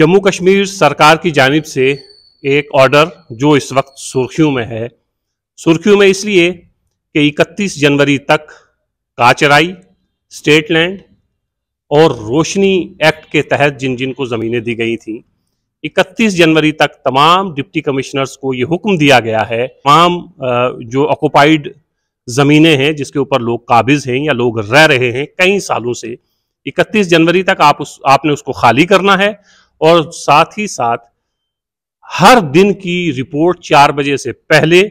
जम्मू कश्मीर सरकार की जानब से एक ऑर्डर जो इस वक्त सुर्खियों में है सुर्खियों में इसलिए कि 31 जनवरी तक काचराई स्टेट लैंड और रोशनी एक्ट के तहत जिन जिन को ज़मीनें दी गई थी 31 जनवरी तक तमाम डिप्टी कमिश्नर्स को ये हुक्म दिया गया है तमाम जो ऑक्यूपाइड ज़मीनें हैं जिसके ऊपर लोग काबिज हैं या लोग रह रहे हैं कई सालों से इकतीस जनवरी तक आप उस आपने उसको खाली करना है और साथ ही साथ हर दिन की रिपोर्ट चार बजे से पहले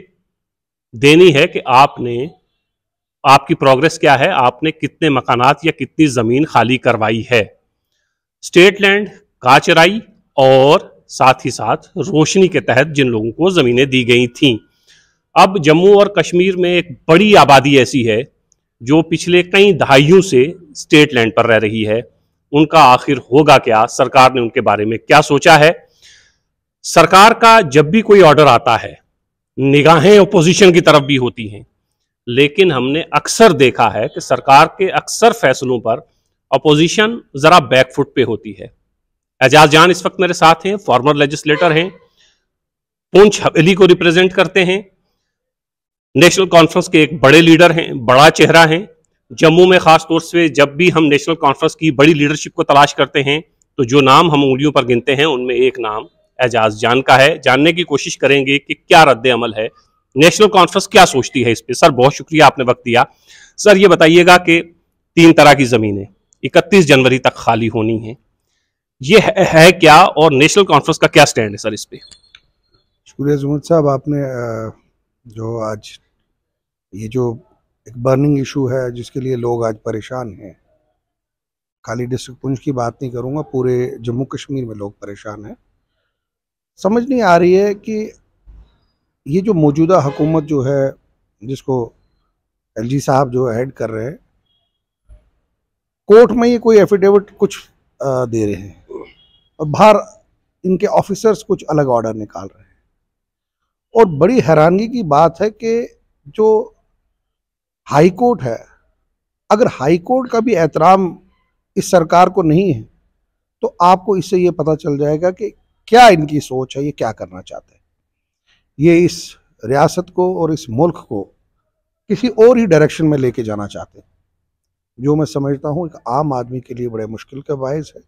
देनी है कि आपने आपकी प्रोग्रेस क्या है आपने कितने मकानात या कितनी ज़मीन खाली करवाई है स्टेट लैंड काचराई और साथ ही साथ रोशनी के तहत जिन लोगों को ज़मीनें दी गई थीं अब जम्मू और कश्मीर में एक बड़ी आबादी ऐसी है जो पिछले कई दहाइयों से स्टेट लैंड पर रह रही है उनका आखिर होगा क्या सरकार ने उनके बारे में क्या सोचा है सरकार का जब भी कोई ऑर्डर आता है निगाहें ओपोजिशन की तरफ भी होती हैं लेकिन हमने अक्सर देखा है कि सरकार के अक्सर फैसलों पर अपोजिशन ज़रा बैकफुट पे होती है एजाज जान इस वक्त मेरे साथ हैं फॉर्मर लेजिस्लेटर हैं पूंछ हवेली को रिप्रेजेंट करते हैं नेशनल कॉन्फ्रेंस के एक बड़े लीडर हैं बड़ा चेहरा हैं जम्मू में खास तौर से जब भी हम नेशनल कॉन्फ्रेंस की बड़ी लीडरशिप को तलाश करते हैं तो जो नाम हम उंगलियों पर गिनते हैं उनमें एक नाम एजाज जान का है जानने की कोशिश करेंगे कि क्या रद्द अमल है नेशनल कॉन्फ्रेंस क्या सोचती है इस पर सर बहुत शुक्रिया आपने वक्त दिया सर ये बताइएगा कि तीन तरह की ज़मीनें इकतीस जनवरी तक खाली होनी है ये है, है क्या और नेशनल कॉन्फ्रेंस का क्या स्टैंड है सर इस पर शुक्रिया जमुद साहब आपने जो आज ये जो एक बर्निंग इशू है जिसके लिए लोग आज परेशान हैं खाली डिस्ट्रिक्ट पुंछ की बात नहीं करूँगा पूरे जम्मू कश्मीर में लोग परेशान हैं समझ नहीं आ रही है कि ये जो मौजूदा हुकूमत जो है जिसको एलजी साहब जो हेड कर रहे हैं कोर्ट में ये कोई एफिडेविट कुछ दे रहे हैं और बाहर इनके ऑफिसर्स कुछ अलग ऑर्डर निकाल रहे हैं और बड़ी हैरानगी की बात है कि जो हाई कोर्ट है अगर हाई कोर्ट का भी एहतराम इस सरकार को नहीं है तो आपको इससे ये पता चल जाएगा कि क्या इनकी सोच है ये क्या करना चाहते हैं ये इस रियासत को और इस मुल्क को किसी और ही डायरेक्शन में लेके जाना चाहते हैं जो मैं समझता हूँ एक आम आदमी के लिए बड़े मुश्किल का बायस है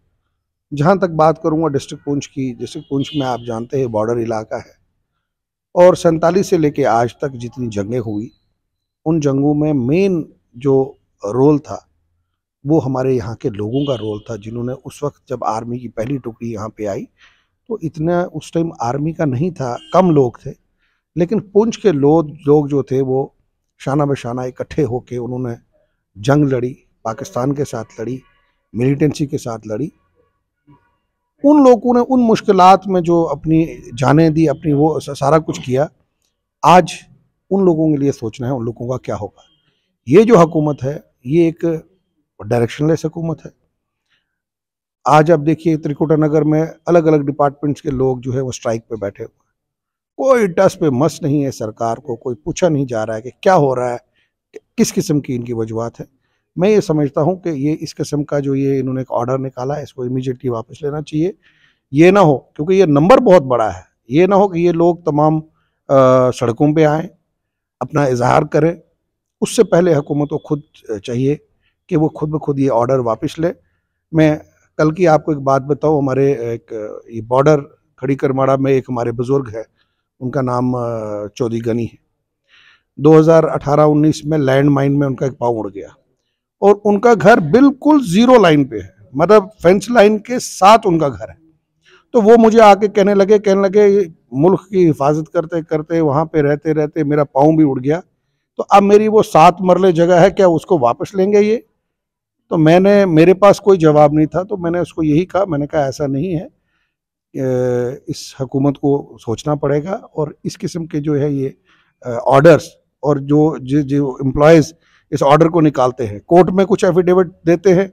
जहाँ तक बात करूँगा डिस्ट्रिक्ट पुंछ की डिस्ट्रिक्ट पुंछ में आप जानते हैं बॉर्डर इलाका है और सैंतालीस से लेके आज तक जितनी जंगें हुई उन जंगों में मेन जो रोल था वो हमारे यहाँ के लोगों का रोल था जिन्होंने उस वक्त जब आर्मी की पहली टुकड़ी यहाँ पे आई तो इतना उस टाइम आर्मी का नहीं था कम लोग थे लेकिन पुंछ के लोग लोग जो थे वो शाना बशाना इकट्ठे होके उन्होंने जंग लड़ी पाकिस्तान के साथ लड़ी मिलिटेंसी के साथ लड़ी उन लोगों ने उन मुश्किलात में जो अपनी जानें दी अपनी वो सारा कुछ किया आज उन लोगों के लिए सोचना है उन लोगों का क्या होगा ये जो हुकूमत है ये एक डायरेक्शनलेस हुकूमत है आज आप देखिए त्रिकुटा नगर में अलग अलग डिपार्टमेंट्स के लोग जो है वो स्ट्राइक पे बैठे हुए हैं कोई टस पे मस नहीं है सरकार को कोई पूछा नहीं जा रहा है कि क्या हो रहा है किस किस्म की इनकी वजूहत है मैं ये समझता हूँ कि ये इस किस्म का जो ये इन्होंने एक ऑर्डर निकाला है इसको इमीजिएटली वापस लेना चाहिए ये ना हो क्योंकि ये नंबर बहुत बड़ा है ये ना हो कि ये लोग तमाम आ, सड़कों पर आएँ अपना इजहार करें उससे पहले हुकूमत को खुद चाहिए कि वो खुद ब खुद ये ऑर्डर वापस ले मैं कल की आपको एक बात बताऊँ हमारे एक ये बॉर्डर खड़ी करमाड़ा में एक हमारे बुज़ुर्ग है उनका नाम चौधरी गनी है 2018-19 में लैंड माइन में उनका एक पाँव उड़ गया और उनका घर बिल्कुल ज़ीरो लाइन पे है मतलब फेंस लाइन के साथ उनका घर है तो वो मुझे आके कहने लगे कहने लगे मुल्क की हिफाजत करते करते वहाँ पे रहते रहते मेरा पाँव भी उड़ गया तो अब मेरी वो सात मरले जगह है क्या उसको वापस लेंगे ये तो मैंने मेरे पास कोई जवाब नहीं था तो मैंने उसको यही कहा मैंने कहा ऐसा नहीं है इस हकूमत को सोचना पड़ेगा और इस किस्म के जो है ये ऑर्डर्स और जो जो, जो एम्प्लॉयज़ इस ऑर्डर को निकालते हैं कोर्ट में कुछ एफिडेविट देते हैं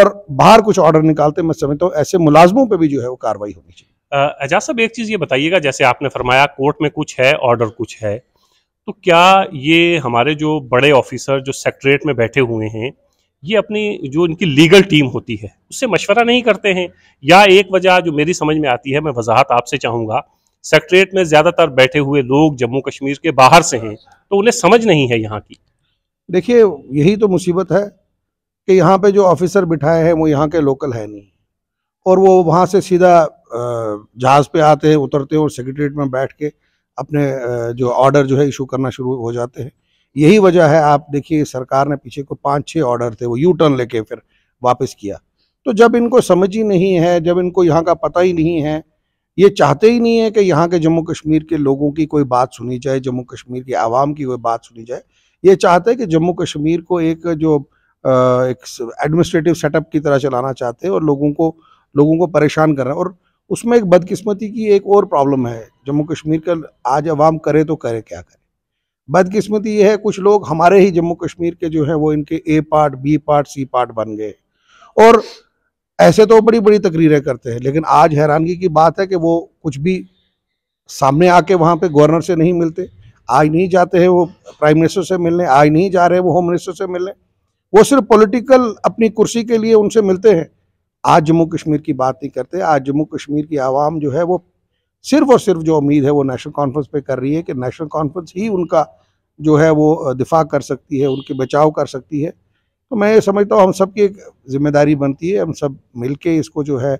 और बाहर कुछ ऑर्डर निकालते हैं मैं समझता हूँ ऐसे मुलाजमों पर भी जो है वो कार्रवाई होनी चाहिए एजाज साहब एक चीज़ ये बताइएगा जैसे आपने फरमाया कोर्ट में कुछ है ऑर्डर कुछ है तो क्या ये हमारे जो बड़े ऑफिसर जो सेक्रेट्रेट में बैठे हुए हैं ये अपनी जो इनकी लीगल टीम होती है उससे मशवरा नहीं करते हैं या एक वजह जो मेरी समझ में आती है मैं वजाहत आपसे चाहूँगा सेक्रेट्रेट में ज़्यादातर बैठे हुए लोग जम्मू कश्मीर के बाहर से हैं तो उन्हें समझ नहीं है यहाँ की देखिए यही तो मुसीबत है कि यहाँ पे जो ऑफिसर बिठाए हैं वो यहाँ के लोकल है नहीं और वो वहाँ से सीधा जहाज़ पे आते हैं उतरते हैं और सेक्रेटरीट में बैठ के अपने जो ऑर्डर जो है इशू करना शुरू हो जाते हैं यही वजह है आप देखिए सरकार ने पीछे को पाँच छः ऑर्डर थे वो यू टर्न लेके फिर वापस किया तो जब इनको समझ ही नहीं है जब इनको यहाँ का पता ही नहीं है ये चाहते ही नहीं है कि यहाँ के जम्मू कश्मीर के लोगों की कोई बात सुनी जाए जम्मू कश्मीर के आवाम की कोई बात सुनी जाए ये चाहते हैं कि जम्मू कश्मीर को एक जो एक एडमिनिस्ट्रेटिव सेटअप की तरह चलाना चाहते हैं और लोगों को लोगों को परेशान कर रहे हैं और उसमें एक बदकिस्मती की एक और प्रॉब्लम है जम्मू कश्मीर का आज अवाम करे तो करे क्या करे बदकिस्मती ये है कुछ लोग हमारे ही जम्मू कश्मीर के जो हैं वो इनके A part B part C part बन गए और ऐसे तो बड़ी बड़ी तकरीरें करते हैं लेकिन आज हैरानगी की बात है कि वो कुछ भी सामने आके वहाँ पे गवर्नर से नहीं मिलते आज नहीं जाते हैं वो प्राइम मिनिस्टर से मिलने आज नहीं जा रहे वो होम मिनिस्टर से मिलने वो सिर्फ पॉलिटिकल अपनी कुर्सी के लिए उनसे मिलते हैं आज जम्मू कश्मीर की बात नहीं करते आज जम्मू कश्मीर की आवाम जो है वो सिर्फ और सिर्फ जो उम्मीद है वो नेशनल कॉन्फ्रेंस पे कर रही है कि नेशनल कॉन्फ्रेंस ही उनका जो है वो दिफा कर सकती है उनके बचाव कर सकती है तो मैं ये समझता हूँ हम सब की एक जिम्मेदारी बनती है हम सब मिल के इसको जो है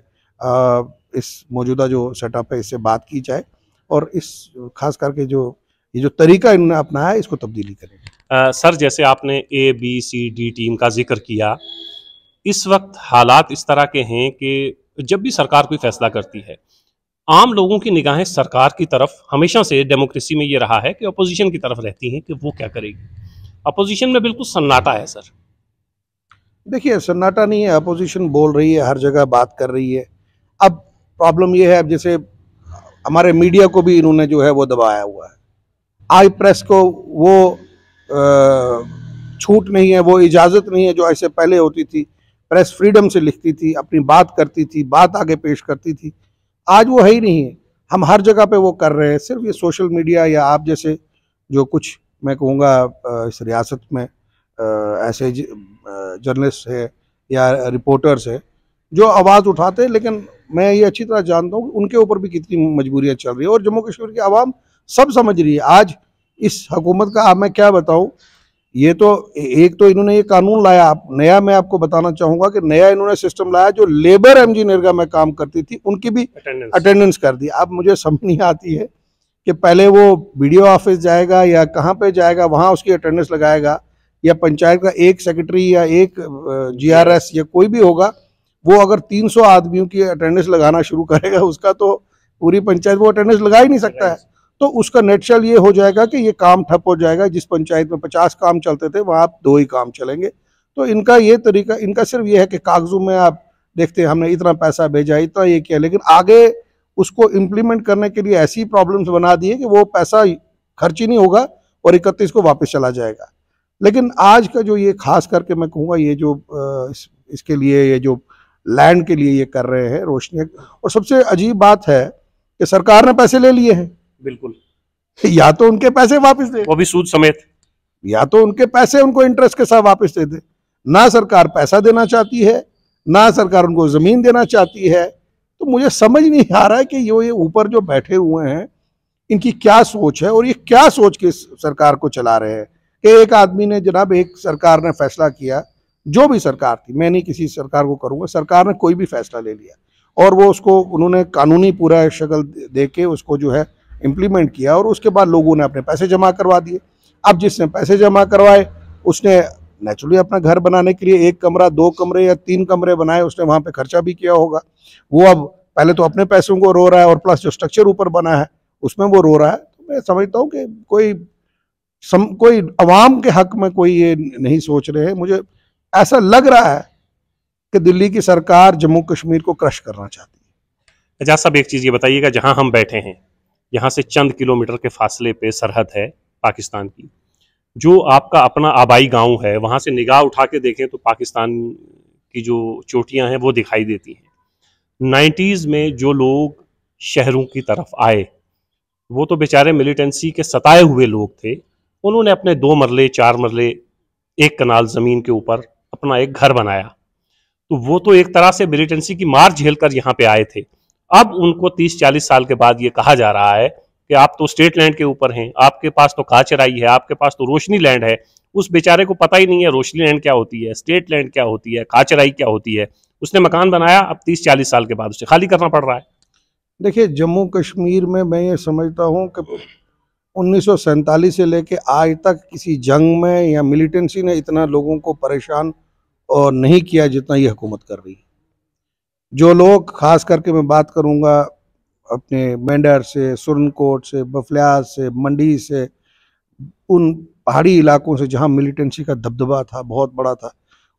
इस मौजूदा जो सेटअप है इससे बात की जाए और इस खास करके जो ये जो तरीका इन्होंने अपनाया इसको तब्दीली करें आ, सर जैसे आपने A B C D team का जिक्र किया इस वक्त हालात इस तरह के हैं कि जब भी सरकार कोई फैसला करती है आम लोगों की निगाहें सरकार की तरफ हमेशा से डेमोक्रेसी में ये रहा है कि अपोजिशन की तरफ रहती हैं कि वो क्या करेगी अपोजिशन में बिल्कुल सन्नाटा है सर देखिए सन्नाटा नहीं है अपोजिशन बोल रही है हर जगह बात कर रही है अब प्रॉब्लम ये है अब जैसे हमारे मीडिया को भी इन्होंने जो है वो दबाया हुआ है आई प्रेस को वो छूट नहीं है वो इजाज़त नहीं है जो ऐसे पहले होती थी प्रेस फ्रीडम से लिखती थी अपनी बात करती थी बात आगे पेश करती थी आज वो है ही नहीं है हम हर जगह पे वो कर रहे हैं सिर्फ ये सोशल मीडिया या आप जैसे जो कुछ मैं कहूँगा इस रियासत में ऐसे जर्नलिस्ट है या रिपोर्टर्स है जो आवाज़ उठाते हैं लेकिन मैं ये अच्छी तरह जानता हूँ कि उनके ऊपर भी कितनी मजबूरियाँ चल रही है और जम्मू कश्मीर की आवाम सब समझ रही है आज इस हुकूमत का मैं क्या बताऊँ ये तो एक तो इन्होंने ये कानून लाया आप नया मैं आपको बताना चाहूंगा कि नया इन्होंने सिस्टम लाया जो लेबर एम जी नरगा में काम करती थी उनकी भी अटेंडेंस कर दी अब मुझे समझ नहीं आती है कि पहले वो बीडीओ ऑफिस जाएगा या कहाँ पे जाएगा वहाँ उसकी अटेंडेंस लगाएगा या पंचायत का एक सेक्रेटरी या एक जीआरएस या कोई भी होगा वो अगर 300 आदमियों की अटेंडेंस लगाना शुरू करेगा उसका तो पूरी पंचायत वो अटेंडेंस लगा ही नहीं सकता है तो उसका नेटशल ये हो जाएगा कि ये काम ठप हो जाएगा जिस पंचायत में पचास काम चलते थे वहाँ आप दो ही काम चलेंगे तो इनका ये तरीका इनका सिर्फ ये है कि कागजों में आप देखते हैं हमने इतना पैसा भेजा इतना ये किया लेकिन आगे उसको इम्प्लीमेंट करने के लिए ऐसी प्रॉब्लम्स बना दिए कि वो पैसा खर्च ही नहीं होगा और इकतीस को वापस चला जाएगा लेकिन आज का जो ये खास करके मैं कहूँगा ये जो इस, इसके लिए ये जो लैंड के लिए ये कर रहे हैं रोशनी और सबसे अजीब बात है कि सरकार ने पैसे ले लिए हैं बिल्कुल या तो उनके पैसे वापस दे वो भी सूद समेत या तो उनके पैसे उनको इंटरेस्ट के साथ वापस दे दे ना सरकार पैसा देना चाहती है ना सरकार उनको ज़मीन देना चाहती है तो मुझे समझ नहीं आ रहा है कि ये ये ऊपर जो बैठे हुए हैं इनकी क्या सोच है और ये क्या सोच के सरकार को चला रहे हैं कि एक आदमी ने जनाब एक सरकार ने फैसला किया जो भी सरकार थी मैं नहीं किसी सरकार को करूँगा सरकार ने कोई भी फैसला ले लिया और वो उसको उन्होंने कानूनी पूरा शक्ल दे के उसको जो है इम्प्लीमेंट किया और उसके बाद लोगों ने अपने पैसे जमा करवा दिए अब जिसने पैसे जमा करवाए उसने नेचुरली अपना घर बनाने के लिए एक कमरा दो कमरे या तीन कमरे बनाए उसने वहाँ पे खर्चा भी किया होगा वो अब पहले तो अपने पैसों को रो रहा है और प्लस जो स्ट्रक्चर ऊपर बना है उसमें वो रो रहा है तो मैं समझता हूँ कि कोई सम, कोई अवाम के हक में कोई ये नहीं सोच रहे हैं मुझे ऐसा लग रहा है कि दिल्ली की सरकार जम्मू कश्मीर को क्रश करना चाहती है एजाज अच्छा, साहब एक चीज़ ये बताइएगा जहाँ हम बैठे हैं यहाँ से चंद किलोमीटर के फासले पे सरहद है पाकिस्तान की जो आपका अपना आबाई गांव है वहाँ से निगाह उठा के देखें तो पाकिस्तान की जो चोटियाँ हैं वो दिखाई देती हैं नाइन्टीज़ में जो लोग शहरों की तरफ आए वो तो बेचारे मिलिटेंसी के सताए हुए लोग थे उन्होंने अपने दो मरले चार मरले एक कनाल ज़मीन के ऊपर अपना एक घर बनाया तो वो तो एक तरह से मिलिटेंसी की मार झेल कर यहाँ पे आए थे अब उनको 30-40 साल के बाद ये कहा जा रहा है कि आप तो स्टेट लैंड के ऊपर हैं आपके पास तो काचराई है आपके पास तो रोशनी लैंड है उस बेचारे को पता ही नहीं है रोशनी लैंड क्या होती है स्टेट लैंड क्या होती है काचराई क्या होती है उसने मकान बनाया अब तीस चालीस साल के बाद उसे खाली करना पड़ रहा है देखिए जम्मू कश्मीर में मैं ये समझता हूँ कि उन्नीस से लेके आज तक किसी जंग में या मिलिटेंसी ने इतना लोगों को परेशान और नहीं किया जितना ये हुकूमत कर रही है जो लोग खास करके मैं बात करूँगा अपने मेंडर से सुरनकोट से बफलियाज से मंडी से उन पहाड़ी इलाकों से जहाँ मिलिटेंसी का दबदबा था बहुत बड़ा था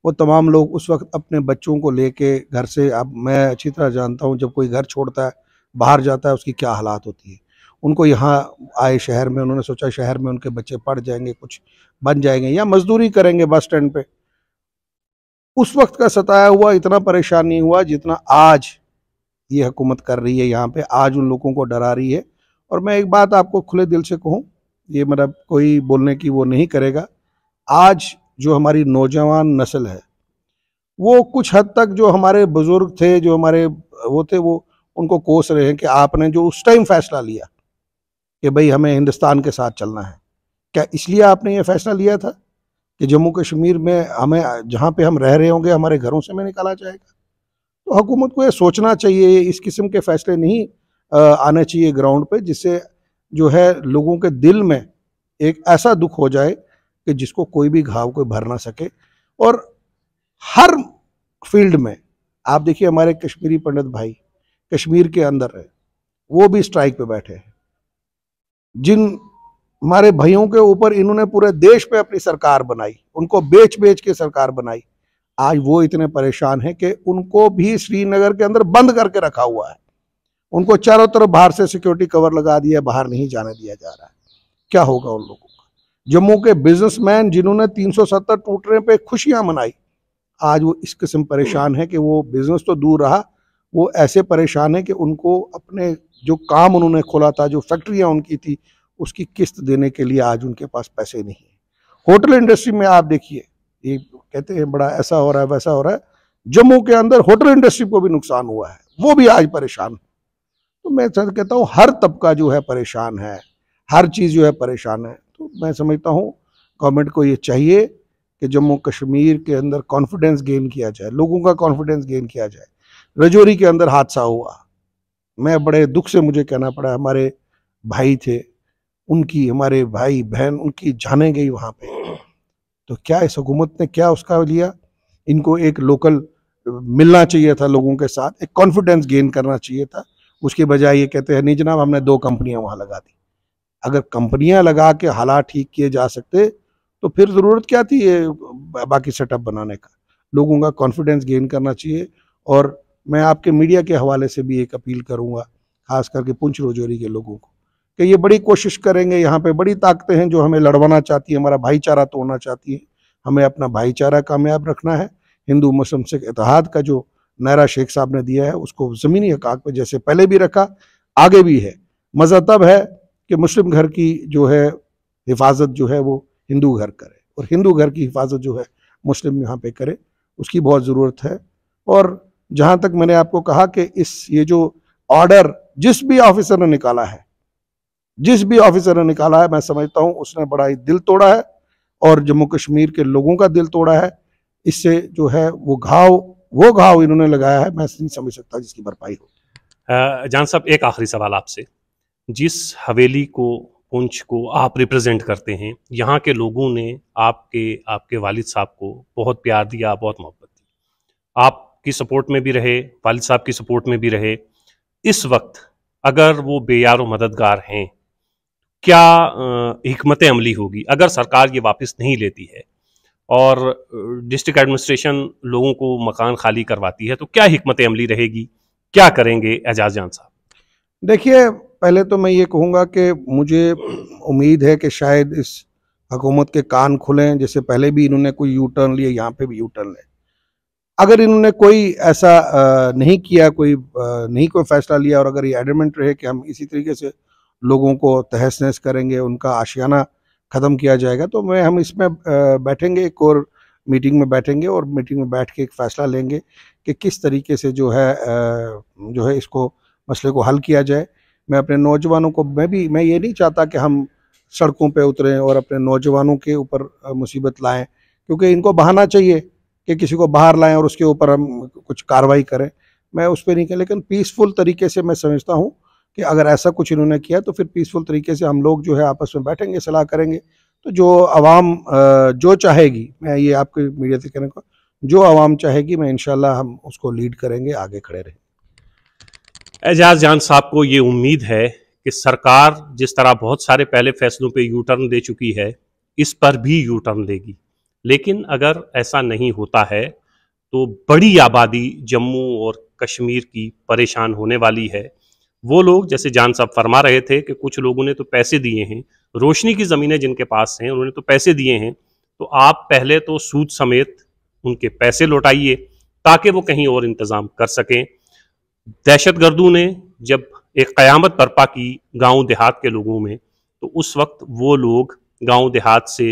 वो तमाम लोग उस वक्त अपने बच्चों को लेके घर से अब मैं अच्छी तरह जानता हूँ जब कोई घर छोड़ता है बाहर जाता है उसकी क्या हालात होती है उनको यहाँ आए शहर में उन्होंने सोचा शहर में उनके बच्चे पढ़ जाएंगे कुछ बन जाएंगे या मजदूरी करेंगे बस स्टैंड पर उस वक्त का सताया हुआ इतना परेशान नहीं हुआ जितना आज ये हुकूमत कर रही है यहाँ पे आज उन लोगों को डरा रही है और मैं एक बात आपको खुले दिल से कहूँ ये मेरा कोई बोलने की वो नहीं करेगा आज जो हमारी नौजवान नस्ल है वो कुछ हद तक जो हमारे बुज़ुर्ग थे जो हमारे वो थे वो उनको कोस रहे हैं कि आपने जो उस टाइम फैसला लिया कि भाई हमें हिंदुस्तान के साथ चलना है क्या इसलिए आपने ये फैसला लिया था कि जम्मू कश्मीर में हमें जहाँ पे हम रह रहे होंगे हमारे घरों से हमें निकाला जाएगा तो हुकूमत को ये सोचना चाहिए इस किस्म के फैसले नहीं आने चाहिए ग्राउंड पे जिससे जो है लोगों के दिल में एक ऐसा दुख हो जाए कि जिसको कोई भी घाव कोई भर ना सके और हर फील्ड में आप देखिए हमारे कश्मीरी पंडित भाई कश्मीर के अंदर है वो भी स्ट्राइक पे बैठे हैं जिन हमारे भाइयों के ऊपर इन्होंने पूरे देश पे अपनी सरकार बनाई उनको बेच बेच के सरकार बनाई आज वो इतने परेशान हैं कि उनको भी श्रीनगर के अंदर बंद करके रखा हुआ है उनको चारों तरफ बाहर से सिक्योरिटी कवर लगा दिया बाहर नहीं जाने दिया जा रहा है क्या होगा उन लोगों का जम्मू के बिजनेसमैन जिन्होंने 370 टूटने पे खुशियां मनाई आज वो इस किस्म परेशान है कि वो बिजनेस तो दूर रहा वो ऐसे परेशान है कि उनको अपने जो काम उन्होंने खोला था जो फैक्ट्रियाँ उनकी थी उसकी किस्त देने के लिए आज उनके पास पैसे नहीं है होटल इंडस्ट्री में आप देखिए ये कहते हैं बड़ा ऐसा हो रहा है वैसा हो रहा है जम्मू के अंदर होटल इंडस्ट्री को भी नुकसान हुआ है वो भी आज परेशान है तो मैं कहता हूँ हर तबका जो है परेशान है हर चीज़ जो है परेशान है तो मैं समझता हूँ गवर्नमेंट को ये चाहिए कि जम्मू कश्मीर के अंदर कॉन्फिडेंस गेन किया जाए लोगों का कॉन्फिडेंस गेन किया जाए रजौरी के अंदर हादसा हुआ मैं बड़े दुख से मुझे कहना पड़ा हमारे भाई थे उनकी हमारे भाई बहन उनकी जाने गई वहाँ पे तो क्या इस हुकूमत ने क्या उसका लिया इनको एक लोकल मिलना चाहिए था लोगों के साथ एक कॉन्फिडेंस गेन करना चाहिए था उसके बजाय ये कहते हैं नहीं जनाब हमने दो कंपनियां वहाँ लगा दी अगर कंपनियां लगा के हालात ठीक किए जा सकते तो फिर ज़रूरत क्या थी ये बाकी सेटअप बनाने का लोगों का कॉन्फिडेंस गेन करना चाहिए और मैं आपके मीडिया के हवाले से भी एक अपील करूँगा खास करके पुंछ रोजोरी के लोगों को कि ये बड़ी कोशिश करेंगे यहाँ पे बड़ी ताकतें हैं जो हमें लड़वाना चाहती है हमारा भाईचारा तोड़ना चाहती है हमें अपना भाईचारा कामयाब रखना है हिंदू मुस्लिम सिख इतिहाद का जो नायरा शेख साहब ने दिया है उसको ज़मीनी हकाक पर जैसे पहले भी रखा आगे भी है मज़ा तब है कि मुस्लिम घर की जो है हिफाजत जो है वो हिंदू घर करे और हिंदू घर की हिफाजत जो है मुस्लिम यहाँ पे करे उसकी बहुत ज़रूरत है और जहाँ तक मैंने आपको कहा कि इस ये जो ऑर्डर जिस भी ऑफिसर ने निकाला है जिस भी ऑफिसर ने निकाला है मैं समझता हूँ उसने बड़ा ही दिल तोड़ा है और जम्मू कश्मीर के लोगों का दिल तोड़ा है इससे जो है वो घाव वो घाव इन्होंने लगाया है मैं नहीं समझ सकता जिसकी भरपाई हो जान साहब एक आखिरी सवाल आपसे जिस हवेली को पुंछ को आप रिप्रेजेंट करते हैं यहाँ के लोगों ने आपके आपके वालिद साहब को बहुत प्यार दिया बहुत मोहब्बत दी आपकी सपोर्ट में भी रहे वालिद साहब की सपोर्ट में भी रहे इस वक्त अगर वो बेयारो मददगार हैं क्या हमत अमली होगी अगर सरकार ये वापस नहीं लेती है और डिस्ट्रिक्ट एडमिनिस्ट्रेशन लोगों को मकान खाली करवाती है तो क्या हमत अमली रहेगी क्या करेंगे एजाज जान साहब देखिए पहले तो मैं ये कहूँगा कि मुझे उम्मीद है कि शायद इस हकूमत के कान खुलें जैसे पहले भी इन्होंने कोई यू टर्न लिया यहाँ पे भी यू टर्न लें अगर इन्होंने कोई ऐसा नहीं किया कोई नहीं कोई फैसला लिया और अगर ये एडमेंट रहे कि हम इसी तरीके से लोगों को तहस नहस करेंगे उनका आशियाना ख़त्म किया जाएगा तो मैं हम इसमें बैठेंगे एक और मीटिंग में बैठेंगे और मीटिंग में बैठ के एक फ़ैसला लेंगे कि किस तरीके से जो है जो है इसको मसले को हल किया जाए मैं अपने नौजवानों को मैं भी मैं ये नहीं चाहता कि हम सड़कों पर उतरें और अपने नौजवानों के ऊपर मुसीबत लाएँ क्योंकि इनको बहाना चाहिए कि किसी को बाहर लाएँ और उसके ऊपर हम कुछ कार्रवाई करें मैं उस पर नहीं कह लेकिन पीसफुल तरीके से मैं समझता हूँ कि अगर ऐसा कुछ इन्होंने किया तो फिर पीसफुल तरीके से हम लोग जो है आपस में बैठेंगे सलाह करेंगे तो जो आवाम जो चाहेगी मैं ये आपके मीडिया से कहने को जो आवाम चाहेगी मैं इन हम उसको लीड करेंगे आगे खड़े रहेंगे एजाज जान साहब को ये उम्मीद है कि सरकार जिस तरह बहुत सारे पहले फैसलों पे यू टर्न दे चुकी है इस पर भी यू टर्न देगी लेकिन अगर ऐसा नहीं होता है तो बड़ी आबादी जम्मू और कश्मीर की परेशान होने वाली है वो लोग जैसे जान साहब फरमा रहे थे कि कुछ लोगों ने तो पैसे दिए हैं रोशनी की ज़मीनें जिनके पास हैं उन्होंने तो पैसे दिए हैं तो आप पहले तो सूद समेत उनके पैसे लौटाइए ताकि वो कहीं और इंतज़ाम कर सकें दहशत गर्दों ने जब एक क़यामत बर्पा की गांव देहात के लोगों में तो उस वक्त वो लोग गांव देहात से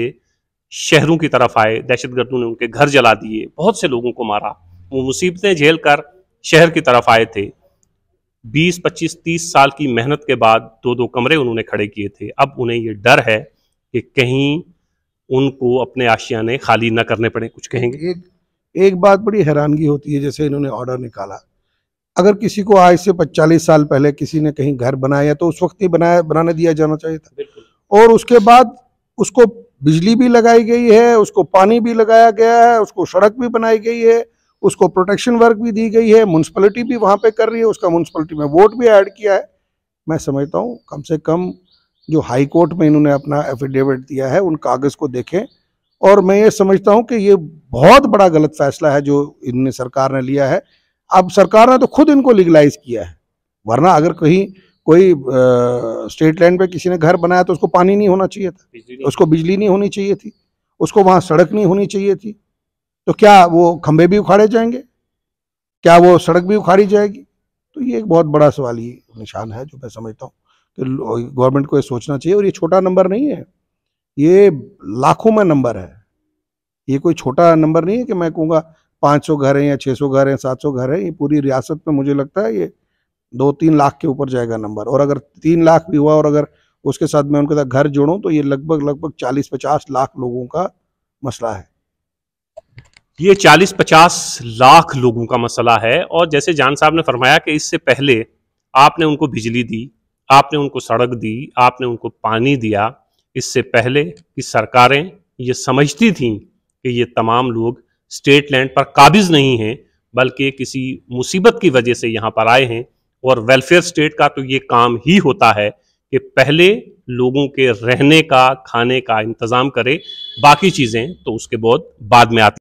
शहरों की तरफ आए दहशत ने उनके घर जला दिए बहुत से लोगों को मारा वो मुसीबतें झेल कर शहर की तरफ आए थे बीस पच्चीस तीस साल की मेहनत के बाद दो दो कमरे उन्होंने खड़े किए थे अब उन्हें ये डर है कि कहीं उनको अपने आशियाने खाली ना करने पड़े कुछ कहेंगे एक एक बात बड़ी हैरानगी होती है जैसे इन्होंने ऑर्डर निकाला अगर किसी को आज से पचालीस साल पहले किसी ने कहीं घर बनाया तो उस वक्त ही बनाया बनाने दिया जाना चाहिए था और उसके बाद उसको बिजली भी लगाई गई है उसको पानी भी लगाया गया है उसको सड़क भी बनाई गई है उसको प्रोटेक्शन वर्क भी दी गई है म्यूनसिपलिटी भी वहाँ पे कर रही है उसका म्यूनसिपलिटी में वोट भी ऐड किया है मैं समझता हूँ कम से कम जो हाई कोर्ट में इन्होंने अपना एफिडेविट दिया है उन कागज़ को देखें और मैं ये समझता हूँ कि ये बहुत बड़ा गलत फैसला है जो इनने सरकार ने लिया है अब सरकार ने तो खुद इनको लीगलाइज किया है वरना अगर कहीं कोई आ, स्टेट लैंड पे किसी ने घर बनाया तो उसको पानी नहीं होना चाहिए था उसको बिजली नहीं होनी चाहिए थी उसको वहाँ सड़क नहीं होनी चाहिए थी तो क्या वो खंभे भी उखाड़े जाएंगे क्या वो सड़क भी उखाड़ी जाएगी तो ये एक बहुत बड़ा सवाल ये निशान है जो मैं समझता हूँ कि गवर्नमेंट को ये सोचना चाहिए और ये छोटा नंबर नहीं है ये लाखों में नंबर है ये कोई छोटा नंबर नहीं है कि मैं कहूँगा 500 घर हैं या 600 घर हैं 700 घर हैं ये पूरी रियासत में मुझे लगता है ये दो तीन लाख के ऊपर जाएगा नंबर और अगर तीन लाख भी हुआ और अगर उसके साथ मैं उनके साथ घर जोड़ूँ तो ये लगभग लगभग चालीस पचास लाख लोगों का मसला है ये 40-50 लाख लोगों का मसला है और जैसे जान साहब ने फरमाया कि इससे पहले आपने उनको बिजली दी आपने उनको सड़क दी आपने उनको पानी दिया इससे पहले कि सरकारें ये समझती थीं कि ये तमाम लोग स्टेट लैंड पर काबिज नहीं हैं बल्कि किसी मुसीबत की वजह से यहाँ पर आए हैं और वेलफेयर स्टेट का तो ये काम ही होता है कि पहले लोगों के रहने का खाने का इंतज़ाम करे बाकी चीज़ें तो उसके बहुत बाद में आती